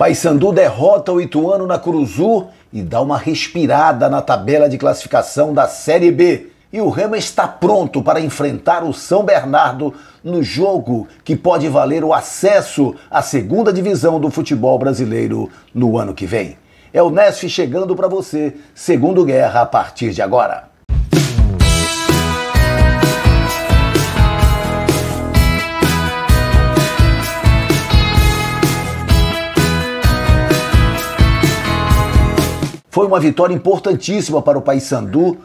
Paysandu derrota o Ituano na Curuzu e dá uma respirada na tabela de classificação da Série B. E o Remo está pronto para enfrentar o São Bernardo no jogo que pode valer o acesso à segunda divisão do futebol brasileiro no ano que vem. É o Nesf chegando para você, segundo Guerra, a partir de agora. Foi uma vitória importantíssima para o Paysandu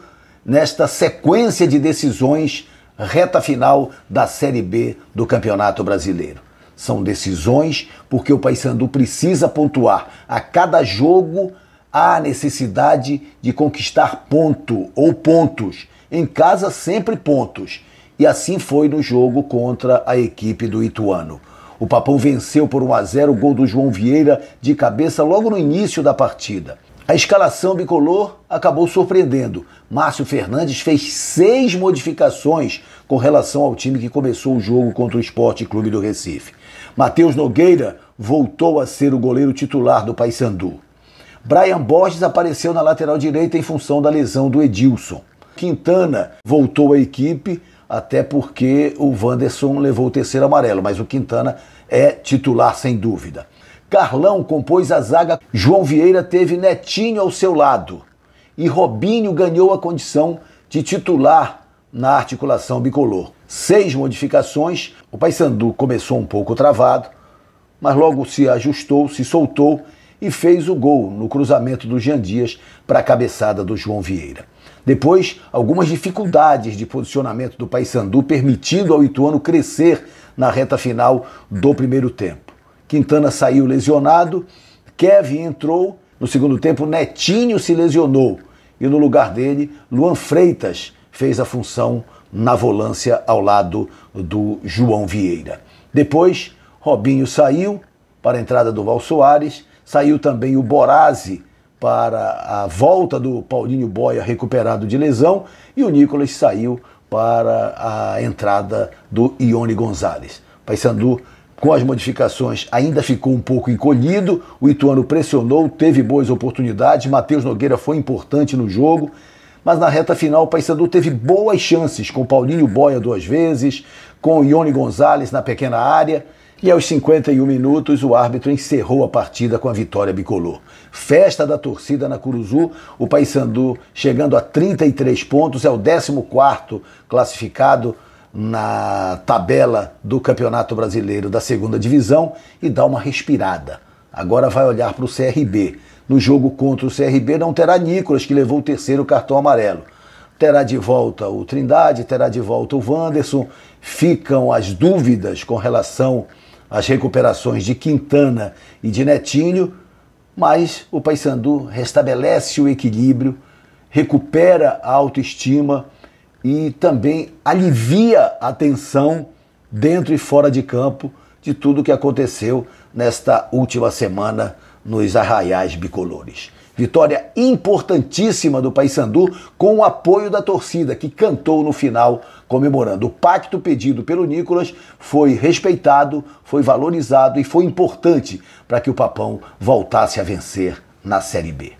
nesta sequência de decisões reta final da Série B do Campeonato Brasileiro. São decisões porque o Paysandu precisa pontuar. A cada jogo há a necessidade de conquistar ponto ou pontos. Em casa, sempre pontos. E assim foi no jogo contra a equipe do Ituano. O Papão venceu por 1 a 0 o gol do João Vieira de cabeça logo no início da partida. A escalação bicolor acabou surpreendendo. Márcio Fernandes fez seis modificações com relação ao time que começou o jogo contra o Esporte Clube do Recife. Matheus Nogueira voltou a ser o goleiro titular do Paysandu. Brian Borges apareceu na lateral direita em função da lesão do Edilson. Quintana voltou à equipe, até porque o Wanderson levou o terceiro amarelo, mas o Quintana é titular sem dúvida. Carlão compôs a zaga, João Vieira teve Netinho ao seu lado e Robinho ganhou a condição de titular na articulação bicolor. Seis modificações, o Paysandu começou um pouco travado, mas logo se ajustou, se soltou e fez o gol no cruzamento do Jean Dias para a cabeçada do João Vieira. Depois, algumas dificuldades de posicionamento do Paysandu permitindo ao Ituano crescer na reta final do primeiro tempo. Quintana saiu lesionado, Kevin entrou, no segundo tempo Netinho se lesionou e no lugar dele Luan Freitas fez a função na volância ao lado do João Vieira. Depois, Robinho saiu para a entrada do Val Soares, saiu também o Borazzi para a volta do Paulinho Boia recuperado de lesão e o Nicolas saiu para a entrada do Ione Gonzalez. Paysandu com as modificações, ainda ficou um pouco encolhido. O Ituano pressionou, teve boas oportunidades. Matheus Nogueira foi importante no jogo. Mas na reta final, o Paysandu teve boas chances com Paulinho Boia duas vezes, com Ione Gonzalez na pequena área. E aos 51 minutos, o árbitro encerrou a partida com a vitória bicolor. Festa da torcida na Curuzu, o Paysandu chegando a 33 pontos, é o 14 classificado na tabela do Campeonato Brasileiro da Segunda Divisão e dá uma respirada. Agora vai olhar para o CRB. No jogo contra o CRB não terá Nicolas, que levou o terceiro cartão amarelo. Terá de volta o Trindade, terá de volta o Wanderson. Ficam as dúvidas com relação às recuperações de Quintana e de Netinho, mas o Paysandu restabelece o equilíbrio, recupera a autoestima e também alivia a tensão dentro e fora de campo de tudo que aconteceu nesta última semana nos arraiais bicolores. Vitória importantíssima do Paysandu com o apoio da torcida que cantou no final comemorando. O pacto pedido pelo Nicolas foi respeitado, foi valorizado e foi importante para que o Papão voltasse a vencer na Série B.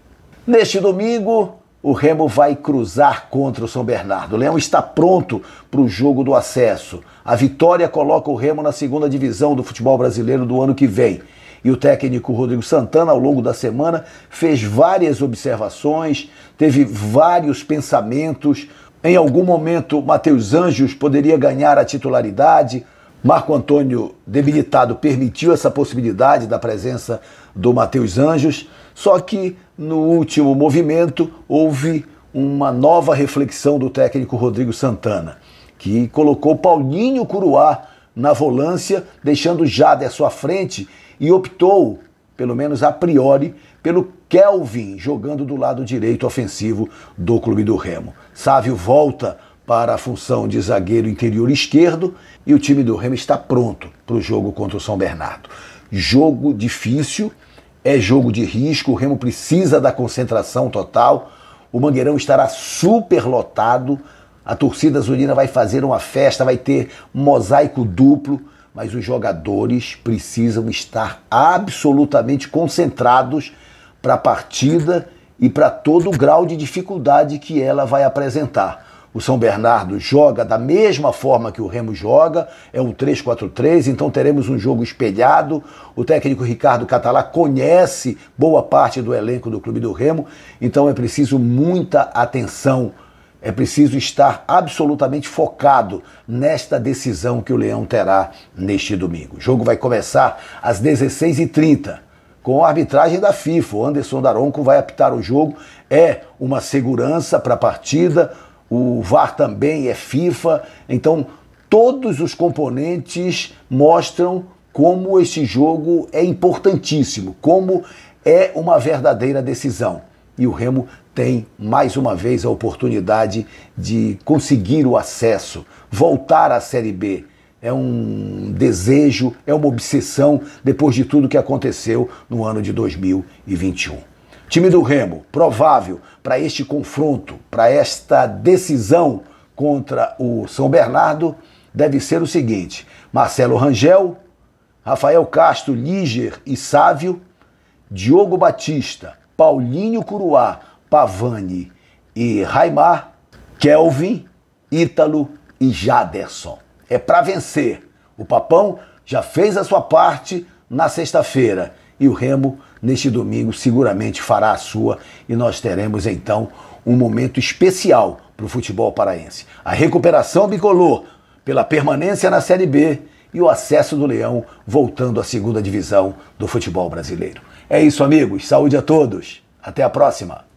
Neste domingo, o Remo vai cruzar contra o São Bernardo. O Leão está pronto para o jogo do acesso. A vitória coloca o Remo na segunda divisão do futebol brasileiro do ano que vem. E o técnico Rodrigo Santana, ao longo da semana, fez várias observações, teve vários pensamentos. Em algum momento, Matheus Anjos poderia ganhar a titularidade. Marco Antônio, debilitado, permitiu essa possibilidade da presença do Mateus Anjos, só que no último movimento houve uma nova reflexão do técnico Rodrigo Santana, que colocou Paulinho Curuá na volância, deixando Jade à sua frente e optou, pelo menos a priori, pelo Kelvin jogando do lado direito ofensivo do Clube do Remo. Sávio volta para a função de zagueiro interior esquerdo e o time do Remo está pronto para o jogo contra o São Bernardo. Jogo difícil, é jogo de risco, o Remo precisa da concentração total, o Mangueirão estará superlotado, a torcida azulina vai fazer uma festa, vai ter um mosaico duplo, mas os jogadores precisam estar absolutamente concentrados para a partida e para todo o grau de dificuldade que ela vai apresentar. O São Bernardo joga da mesma forma que o Remo joga, é um 3-4-3, então teremos um jogo espelhado. O técnico Ricardo Catalá conhece boa parte do elenco do Clube do Remo, então é preciso muita atenção. É preciso estar absolutamente focado nesta decisão que o Leão terá neste domingo. O jogo vai começar às 16h30, com a arbitragem da FIFA. O Anderson Daronco vai apitar o jogo. É uma segurança para a partida o VAR também é FIFA. Então, todos os componentes mostram como esse jogo é importantíssimo, como é uma verdadeira decisão. E o Remo tem mais uma vez a oportunidade de conseguir o acesso, voltar à Série B. É um desejo, é uma obsessão depois de tudo que aconteceu no ano de 2021. Time do Remo, provável para este confronto, para esta decisão contra o São Bernardo, deve ser o seguinte: Marcelo Rangel, Rafael Castro, Líger e Sávio, Diogo Batista, Paulinho Curuá, Pavani e Raimar, Kelvin, Ítalo e Jaderson. É para vencer. O Papão já fez a sua parte na sexta-feira e o Remo neste domingo seguramente fará a sua e nós teremos então um momento especial para o futebol paraense. A recuperação bicolor pela permanência na Série B e o acesso do Leão voltando à segunda divisão do futebol brasileiro. É isso, amigos. Saúde a todos. Até a próxima.